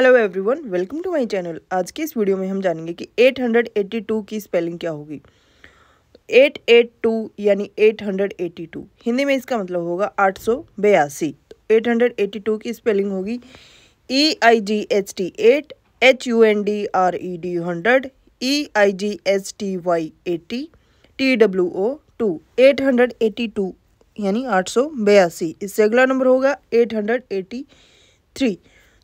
hello everyone welcome to my channel आज के इस वीडियो में हम जानेंगे कि 882 की स्पेलिंग क्या होगी 882 यानी 882 हिंदी में इसका मतलब होगा आठ सौ बयासी तो 882 की स्पेलिंग होगी E I G H T eight H U N D R E D hundred E I G H T Y eighty T W O two eight hundred two यानी आठ सौ बयासी इससे अगला नंबर होगा एट हंड्रेड थ्री